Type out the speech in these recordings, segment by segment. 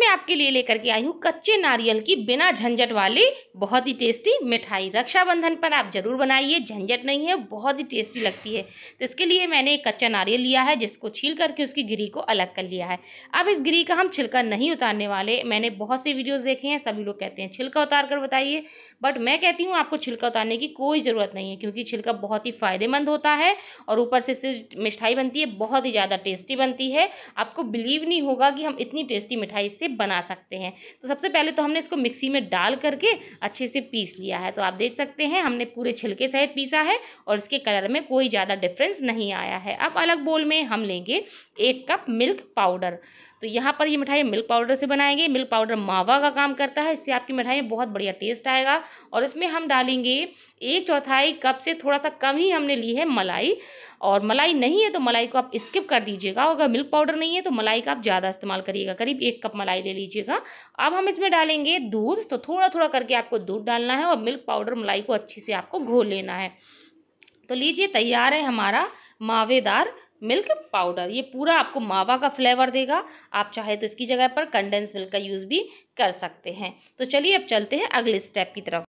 मैं आपके लिए लेकर के आई हूँ कच्चे नारियल की बिना झंझट वाली बहुत ही टेस्टी मिठाई रक्षाबंधन पर आप जरूर बनाइए झंझट नहीं है बहुत ही टेस्टी लगती है तो इसके लिए मैंने एक कच्चा नारियल लिया है जिसको छील करके उसकी गिरी को अलग कर लिया है अब इस गिरी का हम छिलका नहीं उतारने वाले मैंने बहुत से वीडियोज़ देखे हैं सभी लोग कहते हैं छिलका उतार कर बताइए बट मैं कहती हूँ आपको छिलका उतारने की कोई ज़रूरत नहीं है क्योंकि छिलका बहुत ही फ़ायदेमंद होता है और ऊपर से मिठाई बनती है बहुत ही ज़्यादा टेस्टी बनती है आपको बिलीव नहीं होगा कि हम इतनी टेस्टी मिठाई से इसे बना सकते हैं तो सबसे पहले तो हमने इसको मिक्सी में डाल करके अच्छे से पीस लिया है तो आप देख सकते हैं हमने पूरे छिलके सहित पीसा है और इसके कलर में कोई ज़्यादा डिफरेंस नहीं आया है अब अलग बोल में हम लेंगे एक कप मिल्क पाउडर तो यहाँ पर ये मिठाई मिल्क पाउडर से बनाएंगे मिल्क पाउडर मावा का काम करता है इससे आपकी मिठाई में बहुत बढ़िया टेस्ट आएगा और इसमें हम डालेंगे एक चौथाई कप से थोड़ा सा कम ही हमने ली है मलाई और मलाई नहीं है तो मलाई को आप स्किप कर दीजिएगा अगर मिल्क पाउडर नहीं है तो मलाई का आप ज़्यादा इस्तेमाल करिएगा करीब एक कप मलाई ले लीजिएगा अब हम इसमें डालेंगे दूध तो थोड़ा थोड़ा करके आपको दूध डालना है और मिल्क पाउडर मलाई को अच्छे से आपको घोल लेना है तो लीजिए तैयार है हमारा मावेदार मिल्क पाउडर ये पूरा आपको मावा का फ्लेवर देगा आप चाहे तो इसकी जगह पर कंडेंस मिल्क का यूज़ भी कर सकते हैं तो चलिए अब चलते हैं अगले स्टेप की तरफ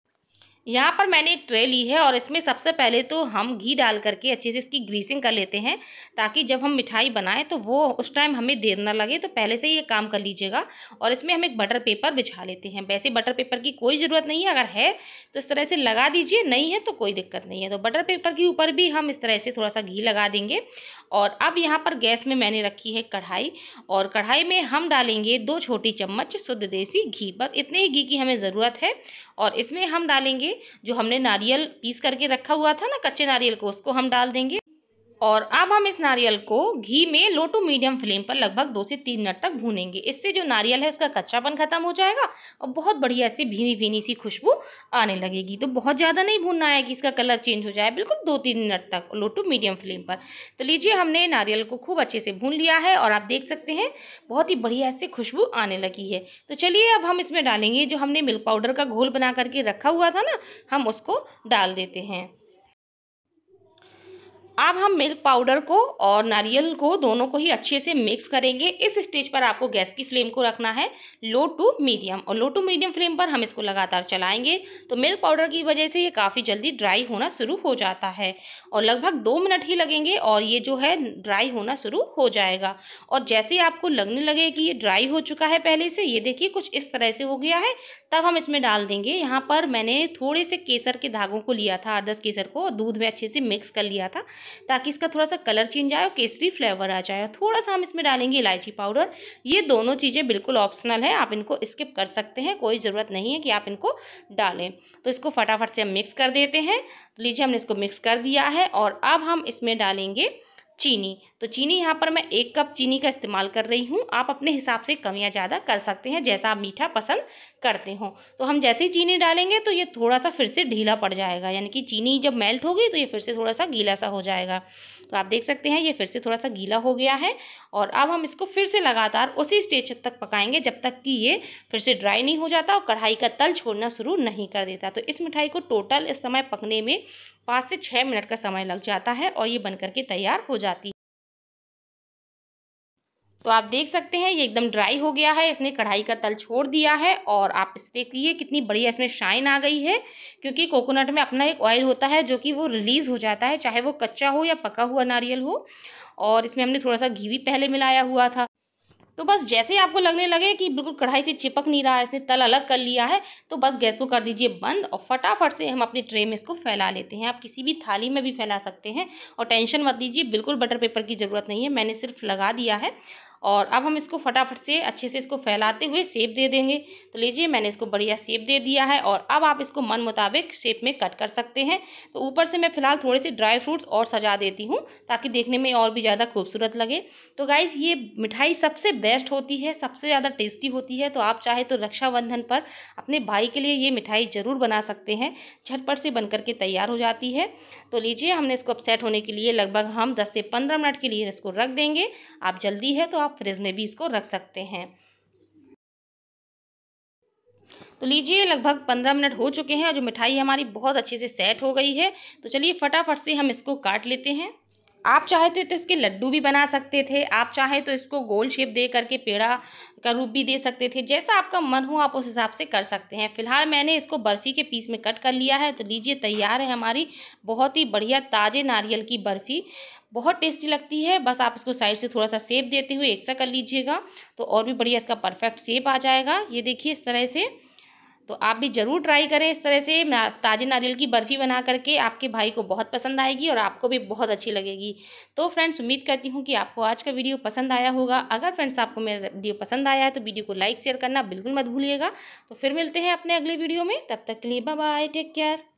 यहाँ पर मैंने एक ट्रे ली है और इसमें सबसे पहले तो हम घी डाल करके अच्छे से इसकी ग्रीसिंग कर लेते हैं ताकि जब हम मिठाई बनाएं तो वो उस टाइम हमें देर ना लगे तो पहले से ही ये काम कर लीजिएगा और इसमें हम एक बटर पेपर बिछा लेते हैं वैसे बटर पेपर की कोई ज़रूरत नहीं है अगर है तो इस तरह से लगा दीजिए नहीं है तो कोई दिक्कत नहीं है तो बटर पेपर के ऊपर भी हम इस तरह से थोड़ा सा घी लगा देंगे और अब यहाँ पर गैस में मैंने रखी है कढ़ाई और कढ़ाई में हम डालेंगे दो छोटी चम्मच शुद्ध देसी घी बस इतने ही घी की हमें ज़रूरत है और इसमें हम डालेंगे जो हमने नारियल पीस करके रखा हुआ था ना कच्चे नारियल को उसको हम डाल देंगे और अब हम इस नारियल को घी में लो टू मीडियम फ्लेम पर लगभग दो से तीन मिनट तक भूनेंगे इससे जो नारियल है उसका कच्चापन खत्म हो जाएगा और बहुत बढ़िया ऐसी भीनी भीनी सी खुशबू आने लगेगी तो बहुत ज़्यादा नहीं भूनना है कि इसका कलर चेंज हो जाए बिल्कुल दो तीन मिनट तक लो टू मीडियम फ्लेम पर तो लीजिए हमने नारियल को खूब अच्छे से भून लिया है और आप देख सकते हैं बहुत ही बढ़िया ऐसी खुशबू आने लगी है तो चलिए अब हम इसमें डालेंगे जो हमने मिल्क पाउडर का घोल बना करके रखा हुआ था ना हम उसको डाल देते हैं अब हम मिल्क पाउडर को और नारियल को दोनों को ही अच्छे से मिक्स करेंगे इस स्टेज पर आपको गैस की फ्लेम को रखना है लो टू मीडियम और लो टू मीडियम फ्लेम पर हम इसको लगातार चलाएंगे तो मिल्क पाउडर की वजह से ये काफ़ी जल्दी ड्राई होना शुरू हो जाता है और लगभग दो मिनट ही लगेंगे और ये जो है ड्राई होना शुरू हो जाएगा और जैसे ही आपको लगने लगे कि ये ड्राई हो चुका है पहले से ये देखिए कुछ इस तरह से हो गया है तब हम इसमें डाल देंगे यहाँ पर मैंने थोड़े से केसर के धागों को लिया था आदर्श केसर को दूध में अच्छे से मिक्स कर लिया था ताकि इसका थोड़ा सा कलर चेंज आए और केसरी फ्लेवर आ जाए थोड़ा सा हम इसमें डालेंगे इलायची पाउडर ये दोनों चीज़ें बिल्कुल ऑप्शनल है आप इनको स्किप कर सकते हैं कोई ज़रूरत नहीं है कि आप इनको डालें तो इसको फटाफट से हम मिक्स कर देते हैं तो लीजिए हमने इसको मिक्स कर दिया है और अब हम इसमें डालेंगे चीनी तो चीनी यहाँ पर मैं एक कप चीनी का इस्तेमाल कर रही हूँ आप अपने हिसाब से कम या ज़्यादा कर सकते हैं जैसा आप मीठा पसंद करते हो तो हम जैसे ही चीनी डालेंगे तो ये थोड़ा सा फिर से ढीला पड़ जाएगा यानी कि चीनी जब मेल्ट होगी तो ये फिर से थोड़ा सा गीला सा हो जाएगा तो आप देख सकते हैं ये फिर से थोड़ा सा गीला हो गया है और अब हम इसको फिर से लगातार उसी स्टेज तक पकाएंगे जब तक कि ये फिर से ड्राई नहीं हो जाता और कढ़ाई का तल छोड़ना शुरू नहीं कर देता तो इस मिठाई को टोटल इस समय पकने में पाँच से छः मिनट का समय लग जाता है और ये बन करके तैयार हो जाती है तो आप देख सकते हैं ये एकदम ड्राई हो गया है इसने कढ़ाई का तल छोड़ दिया है और आप इस देखिए कितनी बढ़िया इसमें शाइन आ गई है क्योंकि कोकोनट में अपना एक ऑयल होता है जो कि वो रिलीज़ हो जाता है चाहे वो कच्चा हो या पका हुआ नारियल हो और इसमें हमने थोड़ा सा घी भी पहले मिलाया हुआ था तो बस जैसे आपको लगने लगे कि बिल्कुल कढ़ाई से चिपक नहीं रहा है इसने तल अलग कर लिया है तो बस गैस को कर दीजिए बंद और फटाफट से हम अपनी ट्रे में इसको फैला लेते हैं आप किसी भी थाली में भी फैला सकते हैं और टेंशन मत दीजिए बिल्कुल बटर पेपर की ज़रूरत नहीं है मैंने सिर्फ लगा दिया है और अब हम इसको फटाफट से अच्छे से इसको फैलाते हुए शेप दे देंगे तो लीजिए मैंने इसको बढ़िया शेप दे दिया है और अब आप इसको मन मुताबिक शेप में कट कर सकते हैं तो ऊपर से मैं फिलहाल थोड़े से ड्राई फ्रूट्स और सजा देती हूँ ताकि देखने में और भी ज़्यादा खूबसूरत लगे तो गाइज ये मिठाई सबसे बेस्ट होती है सबसे ज़्यादा टेस्टी होती है तो आप चाहे तो रक्षाबंधन पर अपने भाई के लिए ये मिठाई ज़रूर बना सकते हैं झटपट से बन करके तैयार हो जाती है तो लीजिए हमने इसको अपसेट होने के लिए लगभग हम दस से पंद्रह मिनट के लिए इसको रख देंगे आप जल्दी है तो आप फ्रिज में भी इसको रख सकते हैं तो लीजिए लगभग पंद्रह मिनट हो चुके हैं और जो मिठाई हमारी बहुत अच्छे से सेट हो गई है तो चलिए फटाफट से हम इसको काट लेते हैं आप चाहे तो, तो इसके लड्डू भी बना सकते थे आप चाहे तो इसको गोल शेप दे करके पेड़ा का रूप भी दे सकते थे जैसा आपका मन हो आप उस हिसाब से कर सकते हैं फिलहाल मैंने इसको बर्फ़ी के पीस में कट कर लिया है तो लीजिए तैयार है हमारी बहुत ही बढ़िया ताज़े नारियल की बर्फ़ी बहुत टेस्टी लगती है बस आप इसको साइड से थोड़ा सा सेप देते हुए एक सा कर लीजिएगा तो और भी बढ़िया इसका परफेक्ट सेप आ जाएगा ये देखिए इस तरह से तो आप भी ज़रूर ट्राई करें इस तरह से ताज़े नारियल की बर्फ़ी बना करके आपके भाई को बहुत पसंद आएगी और आपको भी बहुत अच्छी लगेगी तो फ्रेंड्स उम्मीद करती हूँ कि आपको आज का वीडियो पसंद आया होगा अगर फ्रेंड्स आपको मेरा वीडियो पसंद आया है तो वीडियो को लाइक शेयर करना बिल्कुल मत भूलिएगा तो फिर मिलते हैं अपने अगले वीडियो में तब तक के लिए बाय टेक केयर